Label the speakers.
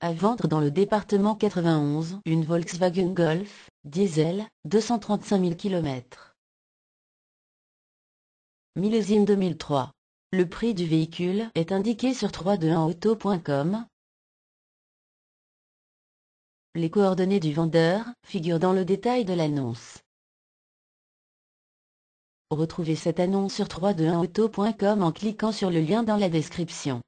Speaker 1: À vendre dans le département 91 une Volkswagen Golf, diesel, 235 000 km. Millésime 2003. Le prix du véhicule est indiqué sur 321auto.com.
Speaker 2: Les coordonnées du vendeur figurent dans le détail de l'annonce. Retrouvez cette annonce sur 321auto.com en cliquant sur le lien dans la description.